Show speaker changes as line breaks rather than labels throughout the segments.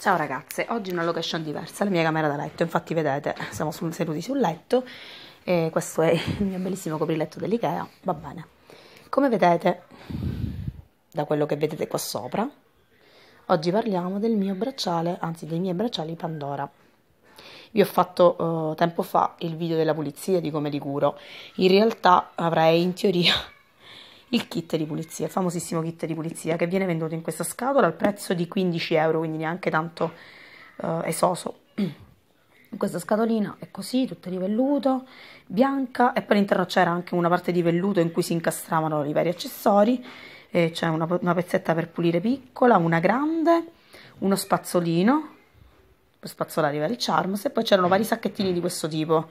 Ciao ragazze, oggi una location diversa, la mia camera da letto, infatti vedete siamo sul, seduti sul letto e questo è il mio bellissimo copriletto dell'Ikea, va bene. Come vedete, da quello che vedete qua sopra, oggi parliamo del mio bracciale, anzi dei miei bracciali Pandora. Vi ho fatto eh, tempo fa il video della pulizia di come li curo, in realtà avrei in teoria il kit di pulizia, il famosissimo kit di pulizia che viene venduto in questa scatola al prezzo di 15 euro, quindi neanche tanto eh, esoso. In questa scatolina è così, tutta di velluto, bianca e poi all'interno c'era anche una parte di velluto in cui si incastravano i vari accessori, eh, c'è una, una pezzetta per pulire piccola, una grande, uno spazzolino per spazzolare i vari charms e poi c'erano vari sacchettini di questo tipo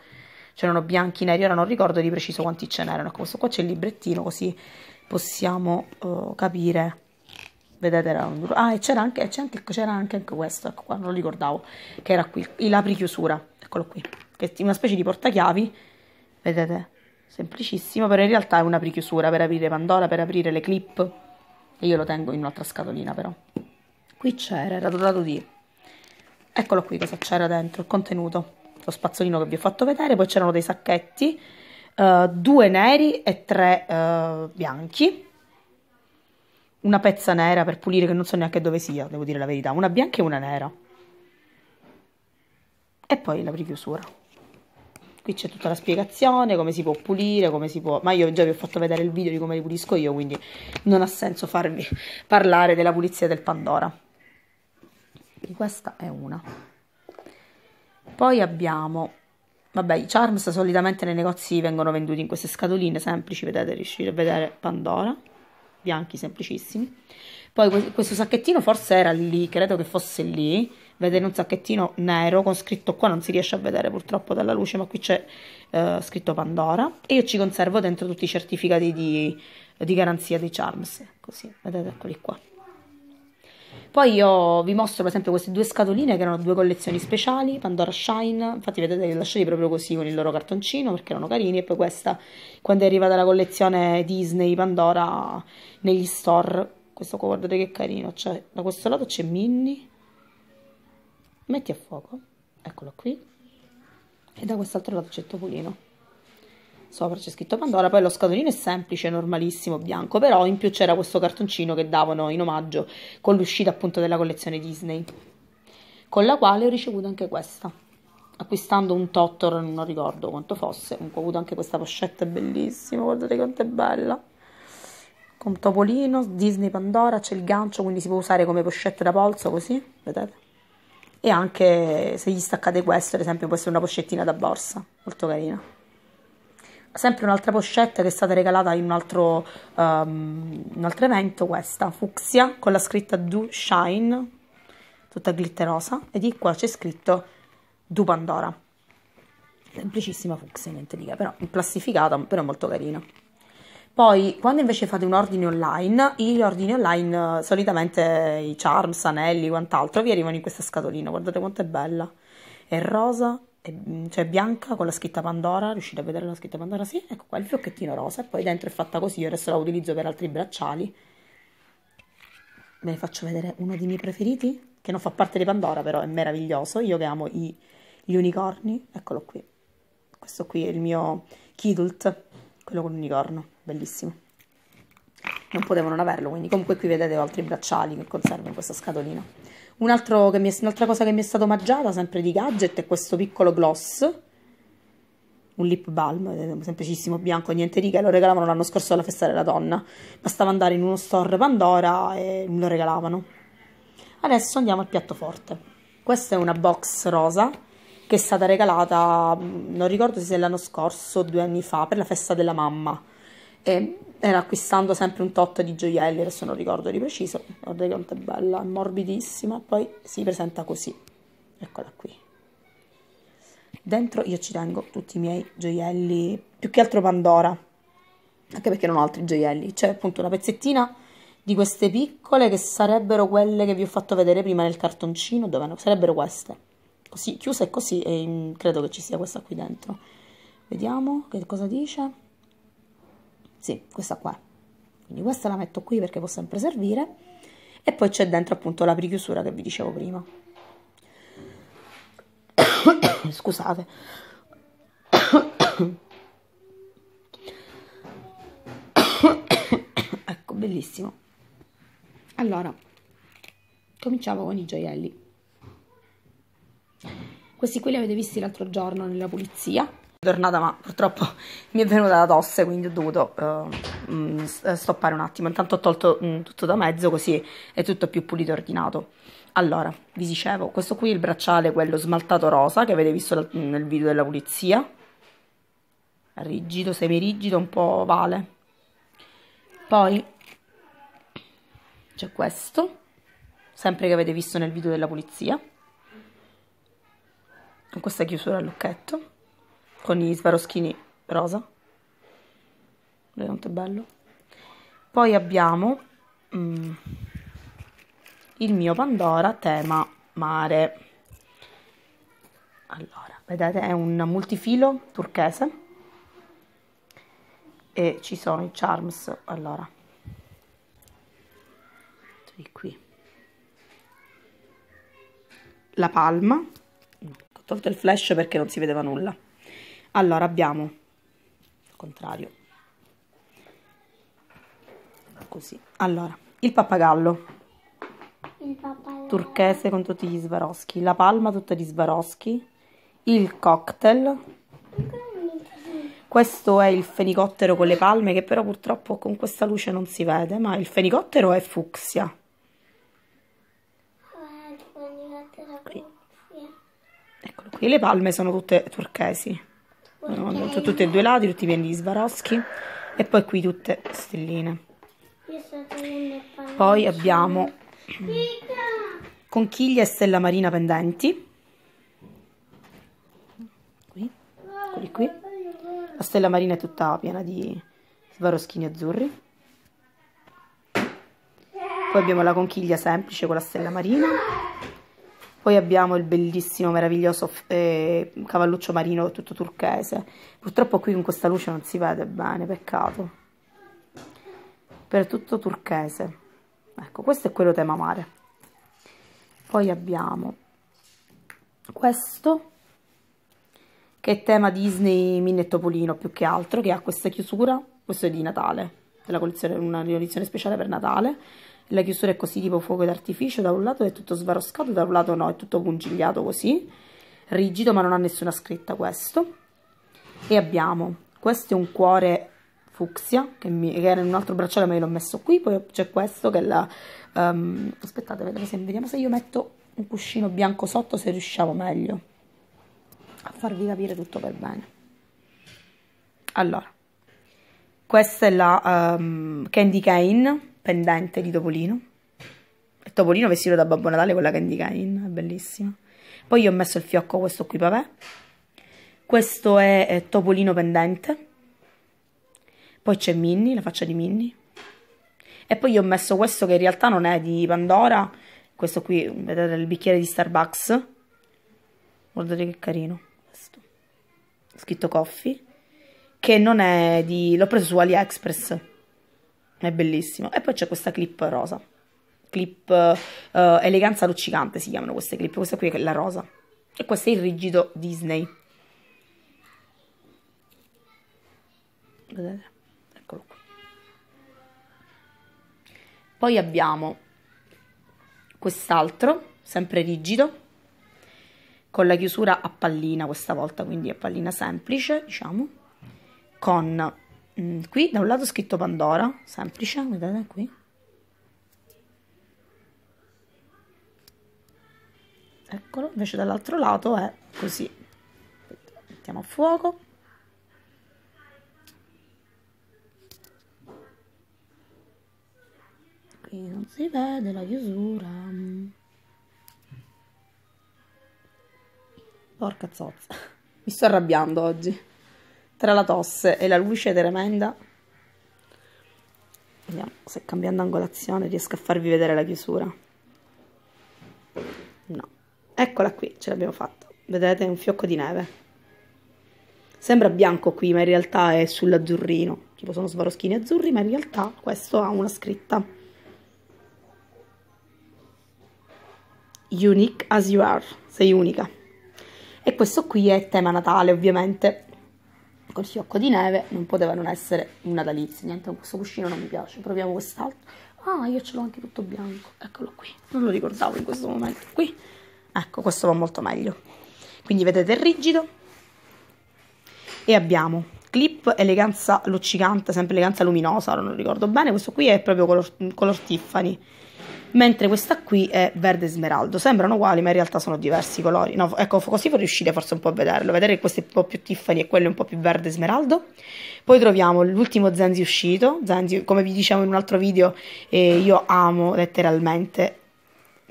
c'erano bianchi, neri, ora non ricordo di preciso quanti ce n'erano. Ecco, questo qua c'è il librettino così possiamo uh, capire. Vedete, era un... Ah, e c'era anche, anche, anche, anche, questo, ecco qua, non lo ricordavo, che era qui, il aprichiusura, eccolo qui, che è una specie di portachiavi, vedete, semplicissimo, però in realtà è una prichiusura per aprire Pandora, per aprire le clip, e io lo tengo in un'altra scatolina però. Qui c'era, era dotato di... Eccolo qui cosa c'era dentro, il contenuto lo spazzolino che vi ho fatto vedere, poi c'erano dei sacchetti, uh, due neri e tre uh, bianchi, una pezza nera per pulire che non so neanche dove sia, devo dire la verità, una bianca e una nera. E poi la richiusura. Qui c'è tutta la spiegazione, come si può pulire, come si può... Ma io già vi ho fatto vedere il video di come li pulisco io, quindi non ha senso farvi parlare della pulizia del Pandora. E questa è una. Poi abbiamo, vabbè, i charms solitamente nei negozi vengono venduti in queste scatoline semplici, vedete, riuscire a vedere Pandora, bianchi semplicissimi. Poi questo sacchettino forse era lì, credo che fosse lì, vedete un sacchettino nero con scritto qua, non si riesce a vedere purtroppo dalla luce, ma qui c'è eh, scritto Pandora. E io ci conservo dentro tutti i certificati di, di garanzia dei charms, così, vedete, eccoli qua. Poi io vi mostro per esempio queste due scatoline che erano due collezioni speciali, Pandora Shine, infatti vedete li lasciati proprio così con il loro cartoncino perché erano carini e poi questa quando è arrivata la collezione Disney Pandora negli store, questo qua guardate che carino, cioè da questo lato c'è Minnie, metti a fuoco, eccolo qui, e da quest'altro lato c'è Topolino sopra c'è scritto Pandora, poi lo scatolino è semplice, normalissimo, bianco, però in più c'era questo cartoncino che davano in omaggio con l'uscita appunto della collezione Disney, con la quale ho ricevuto anche questa, acquistando un Totor, non ricordo quanto fosse, comunque ho avuto anche questa pochette bellissima, guardate quanto è bella, con Topolino, Disney Pandora, c'è il gancio, quindi si può usare come pochette da polso, così, vedete? E anche se gli staccate questo, ad esempio, può essere una pochettina da borsa, molto carina sempre un'altra pochette che è stata regalata in un altro, um, un altro evento, questa, fucsia, con la scritta Do Shine, tutta glitterosa, e di qua c'è scritto Do Pandora. Semplicissima fucsia, niente di che, però plastificata, però molto carina. Poi, quando invece fate un ordine online, gli ordini online, eh, solitamente i charms, anelli, quant'altro, vi arrivano in questa scatolina, guardate quanto è bella. È rosa Mm, cioè bianca con la scritta Pandora, riuscite a vedere la scritta Pandora? Sì, ecco qua il fiocchettino rosa e poi dentro è fatta così, io adesso la utilizzo per altri bracciali. Ve ne faccio vedere uno dei miei preferiti, che non fa parte di Pandora però è meraviglioso, io che amo i, gli unicorni, eccolo qui. Questo qui è il mio Kidult, quello con l'unicorno, bellissimo. Non potevo non averlo, quindi comunque qui vedete ho altri bracciali che conservo in questa scatolina. Un altro che mi è, un'altra cosa che mi è stata omaggiata, sempre di gadget, è questo piccolo gloss, un lip balm, eh, semplicissimo, bianco, niente righe, lo regalavano l'anno scorso alla festa della donna. Bastava andare in uno store Pandora e me lo regalavano. Adesso andiamo al piatto forte. Questa è una box rosa che è stata regalata, mm, non ricordo se l'anno scorso o due anni fa, per la festa della mamma e era acquistando sempre un tot di gioielli, adesso non ricordo di preciso, guardate quanto è bella, è morbidissima, poi si presenta così, eccola qui. Dentro io ci tengo tutti i miei gioielli, più che altro Pandora, anche perché non ho altri gioielli, c'è appunto una pezzettina di queste piccole che sarebbero quelle che vi ho fatto vedere prima nel cartoncino, dove no? sarebbero queste, così chiuse così e mm, credo che ci sia questa qui dentro. Vediamo che cosa dice sì, questa qua. Quindi questa la metto qui perché può sempre servire. E poi c'è dentro appunto la prichiusura che vi dicevo prima. Scusate. ecco, bellissimo. Allora, cominciamo con i gioielli. Questi qui li avete visti l'altro giorno nella pulizia, tornata ma purtroppo mi è venuta la tosse quindi ho dovuto uh, stoppare un attimo intanto ho tolto mh, mm, tutto da mezzo così è tutto più pulito e ordinato allora vi dicevo questo qui è il bracciale quello smaltato rosa che avete visto nel video della pulizia rigido semirigido un po' ovale poi c'è questo sempre che avete visto nel video della pulizia con questa chiusura al lucchetto con gli svaroschini rosa vedete quanto è bello poi abbiamo mm, il mio Pandora tema mare allora vedete è un multifilo turchese e ci sono i charms allora di qui la palma ho tolto il flash perché non si vedeva nulla allora abbiamo il contrario. Così. Allora, il pappagallo. Il pappagallo. Turchese con tutti gli Swarovski. La palma tutta di Swarovski. Il cocktail. Questo è il fenicottero con le palme che però purtroppo con questa luce non si vede, ma il fenicottero è fucsia. Eccolo qui, le palme sono tutte turchesi su tutti e due lati, tutti pieni di svaroschi e poi qui tutte stelline. Poi abbiamo conchiglia e stella marina pendenti. Qui, eccoli qui. La stella marina è tutta piena di svaroschini azzurri. Poi abbiamo la conchiglia semplice con la stella marina. Poi abbiamo il bellissimo, meraviglioso eh, cavalluccio marino tutto turchese. Purtroppo qui con questa luce non si vede bene, peccato. Per tutto turchese. Ecco, questo è quello tema mare. Poi abbiamo questo che è tema Disney Minnie Topolino più che altro, che ha questa chiusura, questo è di Natale, della una collezione speciale per Natale la chiusura è così tipo fuoco d'artificio, da un lato è tutto svaroscato, da un lato no, è tutto pungigliato così, rigido ma non ha nessuna scritta questo. E abbiamo, questo è un cuore fucsia, che, mi, che era in un altro bracciale ma io l'ho messo qui, poi c'è questo che è la... Um, aspettate, vediamo se io metto un cuscino bianco sotto se riusciamo meglio a farvi capire tutto per bene. Allora, questa è la um, Candy Cane pendente di Topolino. E Topolino vestito da Babbo Natale con la Candy Cane, è bellissimo. Poi io ho messo il fiocco questo qui, papà. Questo è eh, Topolino pendente. Poi c'è Minnie, la faccia di Minnie. E poi io ho messo questo che in realtà non è di Pandora. Questo qui, vedete, il bicchiere di Starbucks. Guardate che carino. Questo. Scritto coffee. Che non è di... l'ho preso su AliExpress è bellissimo. E poi c'è questa clip rosa, clip uh, eleganza luccicante si chiamano queste clip, questa qui è la rosa. E questo è il rigido Disney. Vedete? Eccolo qui. Poi abbiamo quest'altro, sempre rigido, con la chiusura a pallina questa volta, quindi a pallina semplice, diciamo, con mm, qui da un lato scritto Pandora, semplice, vedete qui. Eccolo, invece dall'altro lato è così. Mettiamo a fuoco. Qui non si vede la chiusura. Porca zozza, mi sto arrabbiando oggi tra la tosse e la luce tremenda. Vediamo se cambiando angolazione riesco a farvi vedere la chiusura. No. Eccola qui, ce l'abbiamo fatta. Vedete, un fiocco di neve. Sembra bianco qui, ma in realtà è sull'azzurrino. Tipo sono svaroschini azzurri, ma in realtà questo ha una scritta. Unique as you are. Sei unica. E questo qui è tema Natale, ovviamente col fiocco di neve non poteva non essere un natalizio. Niente, questo cuscino non mi piace, proviamo quest'altro. Ah, io ce l'ho anche tutto bianco, eccolo qui. Non lo ricordavo in questo momento. Qui, ecco, questo va molto meglio. Quindi vedete il rigido. E abbiamo clip eleganza luccicante, sempre eleganza luminosa, non ricordo bene. Questo qui è proprio color, color Tiffany mentre questa qui è verde smeraldo. Sembrano uguali, ma in realtà sono diversi i colori. No, ecco, così riuscite forse un po' a vederlo, vedere che questo è un po' più Tiffany e quello è un po' più verde smeraldo. Poi troviamo l'ultimo Zenzi uscito, Zenzi, come vi dicevo in un altro video, eh, io amo letteralmente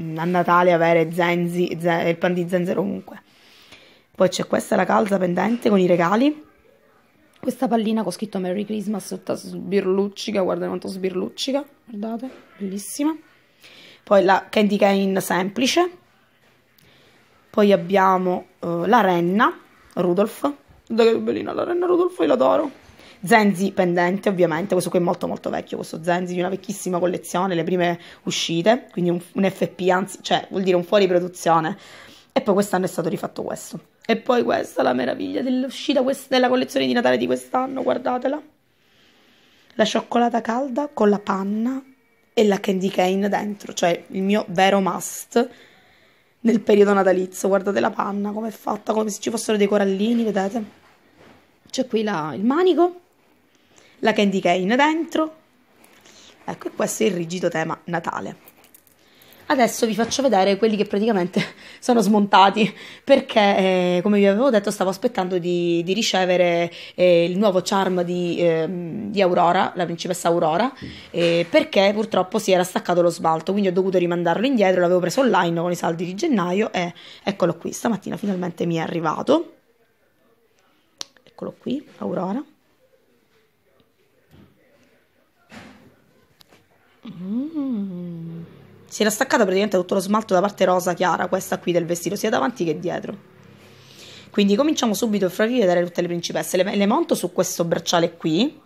mm, a Natale avere Zenzi, zen, il pan di zenzero ovunque. Poi c'è questa la calza pendente con i regali. Questa pallina con scritto Merry Christmas, tutta sbirluccica, guarda quanto sbirluccica, guardate, bellissima poi la candy cane semplice, poi abbiamo eh, la renna Rudolf, guarda che bellina la renna Rudolf, io l'adoro. Zenzi pendente ovviamente, questo qui è molto molto vecchio, questo Zenzi di una vecchissima collezione, le prime uscite, quindi un, un FP, anzi, cioè vuol dire un fuori produzione. E poi quest'anno è stato rifatto questo. E poi questa, la meraviglia dell'uscita della collezione di Natale di quest'anno, guardatela. La cioccolata calda con la panna e la candy cane dentro, cioè il mio vero must nel periodo natalizio. Guardate la panna come è fatta, come se ci fossero dei corallini, vedete? C'è qui la, il manico, la candy cane dentro. Ecco, questo è il rigido tema Natale. Adesso vi faccio vedere quelli che praticamente sono smontati perché, eh, come vi avevo detto, stavo aspettando di, di ricevere eh, il nuovo charm di, eh, di, Aurora, la principessa Aurora, eh, perché purtroppo si era staccato lo smalto, quindi ho dovuto rimandarlo indietro, l'avevo preso online con i saldi di gennaio e eccolo qui, stamattina finalmente mi è arrivato. Eccolo qui, Aurora. Mmm. Si era staccato praticamente tutto lo smalto da parte rosa chiara, questa qui del vestito, sia davanti che dietro. Quindi cominciamo subito a far vedere tutte le principesse. Le, le monto su questo bracciale qui,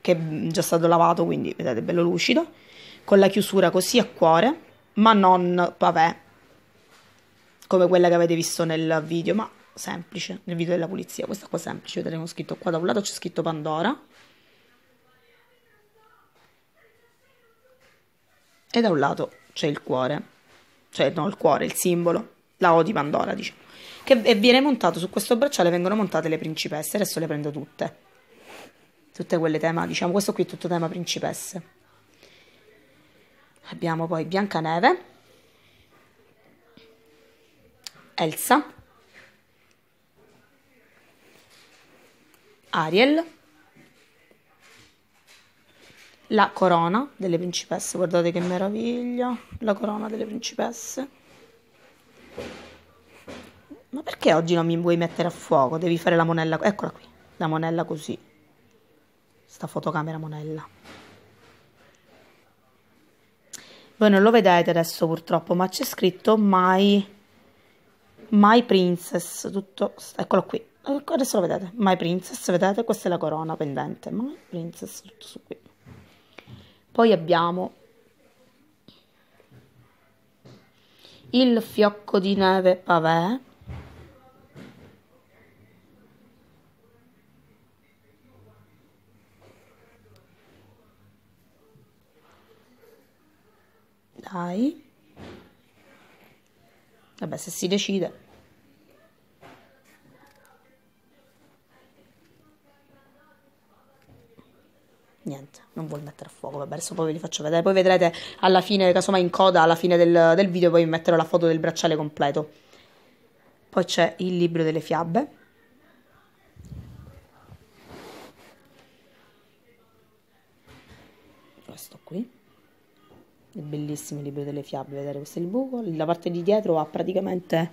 che è già stato lavato, quindi vedete, bello lucido, con la chiusura così a cuore, ma non pavè, come quella che avete visto nel video, ma semplice, nel video della pulizia. Questa qua semplice, vedremo scritto qua da un lato c'è scritto Pandora e da un lato c'è il cuore, cioè no, il cuore, il simbolo, la O di Pandora, diciamo. Che viene montato su questo bracciale, vengono montate le principesse, adesso le prendo tutte. Tutte quelle tema, diciamo, questo qui è tutto tema principesse. Abbiamo poi Biancaneve, Elsa, Ariel, la corona delle principesse, guardate che meraviglia, la corona delle principesse. Ma perché oggi non mi vuoi mettere a fuoco? Devi fare la monella, eccola qui, la monella così. Sta fotocamera monella. Voi non lo vedete adesso purtroppo, ma c'è scritto My, My Princess, tutto, eccolo qui. Adesso lo vedete, My Princess, vedete? Questa è la corona pendente, My Princess, tutto su qui. Poi abbiamo il fiocco di neve pavè. Dai. Vabbè, se si decide. niente, non vuol mettere a fuoco, vabbè, adesso poi ve li faccio vedere, poi vedrete alla fine, casomai in coda, alla fine del, del video poi vi metterò la foto del bracciale completo. Poi c'è il libro delle fiabe. Questo qui. È bellissimo il libro delle fiabe, vedete questo è il buco, la parte di dietro ha praticamente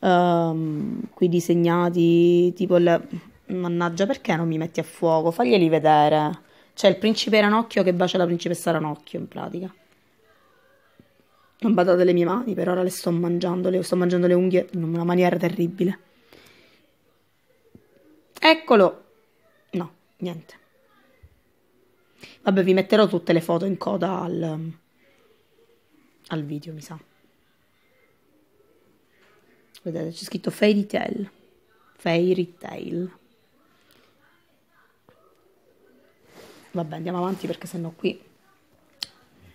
um, qui disegnati tipo il... Mannaggia, perché non mi metti a fuoco? Faglieli vedere. C'è cioè, il principe Ranocchio che bacia la principessa Ranocchio, in pratica. Non badate le mie mani, per ora le sto mangiando, le sto mangiando le unghie in una maniera terribile. Eccolo! No, niente. Vabbè, vi metterò tutte le foto in coda al, al video, mi sa. Vedete, c'è scritto fairy tale. Fairy tale. Vabbè, andiamo avanti perché sennò qui...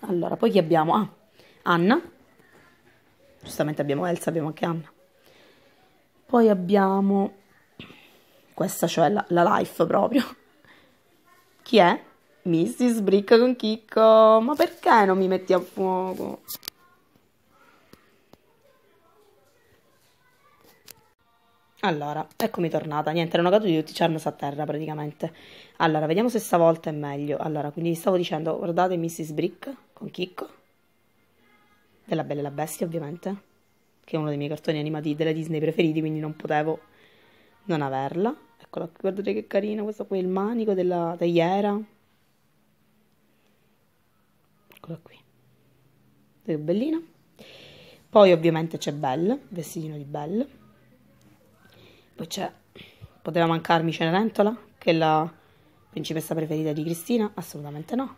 Allora, poi chi abbiamo? Ah, Anna. Giustamente abbiamo Elsa, abbiamo anche Anna. Poi abbiamo questa, cioè la, la life proprio. Chi è? Mrs. Brick con Chicco. Ma perché non mi metti a fuoco? Allora, eccomi tornata. Niente, erano caduti tutti i charms a terra praticamente. Allora, vediamo se stavolta è meglio. Allora, quindi stavo dicendo, guardate Mrs. Brick con Chicco. Della Bella e la Bestia, ovviamente. Che è uno dei miei cartoni animati della Disney preferiti, quindi non potevo non averla. Eccola qui, guardate che carino Questo qui è il manico della tagliera. Eccola qui. Che bellina. Poi ovviamente c'è Belle, vestitino di Belle poi c'è Poteva mancarmi Cenerentola, che è la principessa preferita di Cristina? Assolutamente no.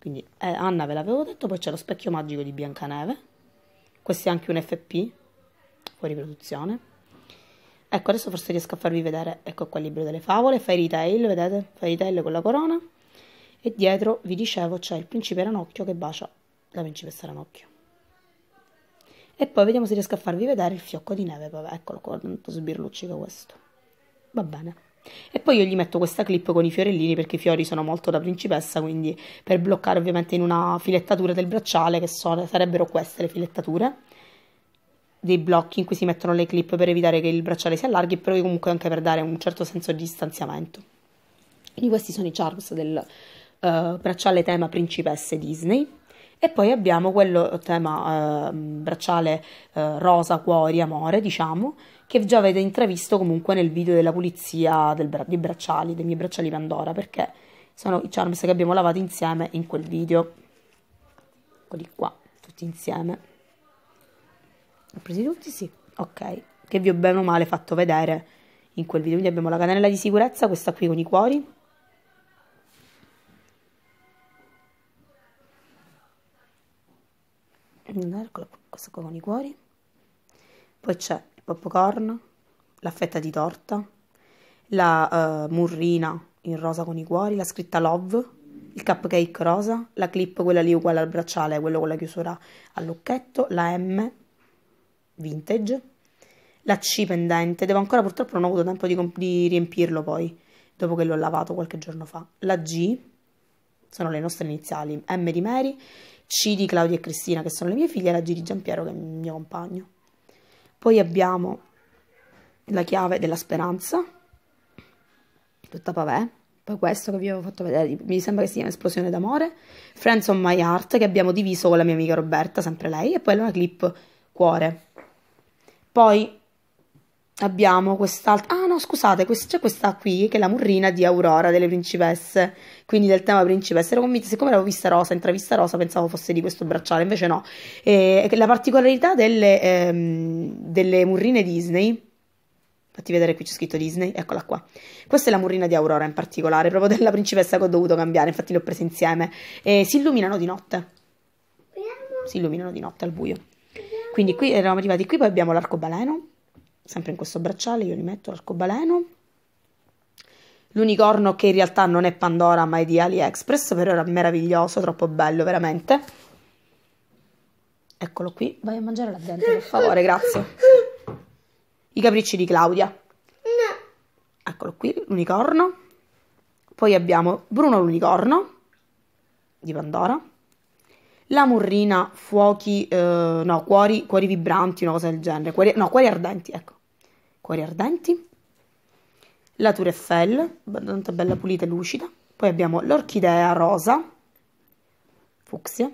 Quindi eh, Anna ve l'avevo detto, poi c'è lo specchio magico di Biancaneve. Questo è anche un FP, fuori produzione. Ecco, adesso forse riesco a farvi vedere, ecco qua il libro delle favole, Fairy Tail, vedete? Fairy Tail con la corona. E dietro, vi dicevo, c'è il principe Ranocchio che bacia la principessa Ranocchio. E poi vediamo se riesco a farvi vedere il fiocco di neve. Vabbè, eccolo qua, tanto sbirluccico questo. Va bene. E poi io gli metto questa clip con i fiorellini perché i fiori sono molto da principessa, quindi per bloccare ovviamente in una filettatura del bracciale, che sono, sarebbero queste le filettature, dei blocchi in cui si mettono le clip per evitare che il bracciale si allarghi, però comunque anche per dare un certo senso di distanziamento. Quindi questi sono i charms del uh, bracciale tema principesse Disney. E poi abbiamo quello eh, tema eh, bracciale eh, rosa, cuori, amore, diciamo, che già avete intravisto comunque nel video della pulizia del bra- dei bracciali, dei miei bracciali Pandora, perché sono i charms che abbiamo lavato insieme in quel video. Eccoli qua, tutti insieme. Ho preso tutti? Sì. Ok, che vi ho bene o male fatto vedere in quel video. Quindi abbiamo la canella di sicurezza, questa qui con i cuori eccolo questo qua con i cuori poi c'è il popcorn la fetta di torta la uh, murrina in rosa con i cuori la scritta love il cupcake rosa, la clip quella lì uguale al bracciale, quello con la chiusura al lucchetto la M vintage, la C pendente, devo ancora purtroppo non ho avuto tempo di, di riempirlo poi, dopo che l'ho lavato qualche giorno fa, la G, sono le nostre iniziali, M di Mary, c di Claudia e Cristina, che sono le mie figlie, e la G di Giampiero, che è il mio compagno. Poi abbiamo la chiave della speranza, tutta pavè, eh. poi questo che vi avevo fatto vedere, mi sembra che sia un'esplosione d'amore, Friends on My Heart, che abbiamo diviso con la mia amica Roberta, sempre lei, e poi una clip cuore. Poi abbiamo quest'altra. Ah, no, scusate, quest- c'è questa qui che è la murrina di Aurora delle principesse, quindi del tema principesse. Ero convinta, siccome l'avevo vista rosa, intravista rosa, pensavo fosse di questo bracciale, invece no. E la particolarità delle, ehm, delle murrine Disney. Fatti vedere qui c'è scritto Disney, eccola qua. Questa è la murrina di Aurora in particolare, proprio della principessa che ho dovuto cambiare, infatti le ho prese insieme. E si illuminano di notte. Si illuminano di notte al buio. Quindi qui eravamo arrivati qui, poi abbiamo l'arcobaleno sempre in questo bracciale io li metto l'arcobaleno l'unicorno che in realtà non è Pandora ma è di AliExpress però era meraviglioso troppo bello veramente eccolo qui vai a mangiare là dentro per favore grazie i capricci di Claudia eccolo qui l'unicorno poi abbiamo Bruno l'unicorno di Pandora la murrina fuochi eh, no cuori, cuori vibranti una cosa del genere cuori, no cuori ardenti ecco cuori ardenti, la Tour Eiffel, abbastanza bella pulita e lucida, poi abbiamo l'orchidea rosa, fucsia,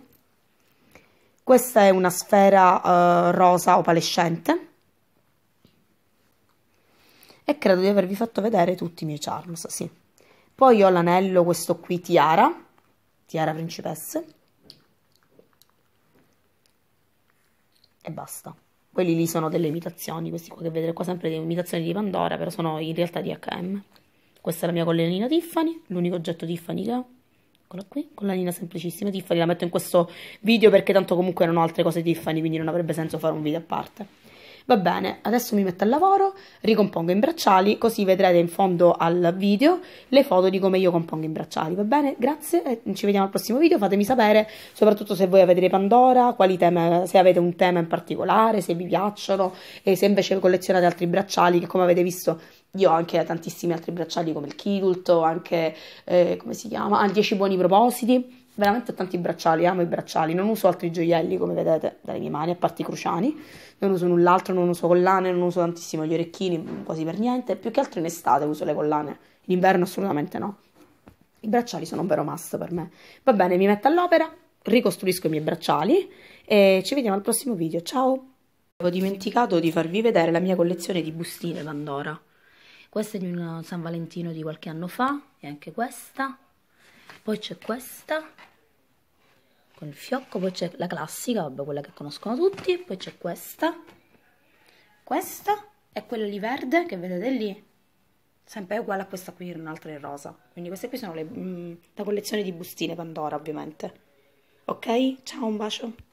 questa è una sfera uh, rosa opalescente e credo di avervi fatto vedere tutti i miei charms, sì. Poi ho l'anello, questo qui, tiara, tiara principesse e basta. Quelli lì sono delle imitazioni, questi qua che vedete qua sempre delle imitazioni di Pandora, però sono in realtà di H&M. Questa è la mia collanina Tiffany, l'unico oggetto Tiffany che ho. Eccola qui, collanina semplicissima Tiffany, la metto in questo video perché tanto comunque non ho altre cose Tiffany, quindi non avrebbe senso fare un video a parte. Va bene, adesso mi metto al lavoro, ricompongo i bracciali, così vedrete in fondo al video le foto di come io compongo i bracciali. Va bene, grazie e ci vediamo al prossimo video. Fatemi sapere, soprattutto se voi avete Pandora, teme, se avete un tema in particolare, se vi piacciono e se invece collezionate altri bracciali che come avete visto io ho anche tantissimi altri bracciali come il Kidult, ho anche, eh, come si chiama, ah, 10 buoni propositi, veramente ho tanti bracciali, amo i bracciali, non uso altri gioielli come vedete dalle mie mani, a parte i cruciani non uso null'altro, non uso collane, non uso tantissimo gli orecchini, quasi per niente, più che altro in estate uso le collane, in inverno assolutamente no. I bracciali sono un vero must per me. Va bene, mi metto all'opera, ricostruisco i miei bracciali e ci vediamo al prossimo video, ciao! Avevo dimenticato di farvi vedere la mia collezione di bustine Pandora. Questa è di un San Valentino di qualche anno fa, e anche questa. Poi c'è questa, con il fiocco, poi c'è la classica, vabbè, quella che conoscono tutti, poi c'è questa, questa è quella lì verde che vedete lì, sempre uguale a questa qui, un'altra in rosa. Quindi queste qui sono le, mh, mm, la collezione di bustine Pandora, ovviamente. Ok? Ciao, un bacio!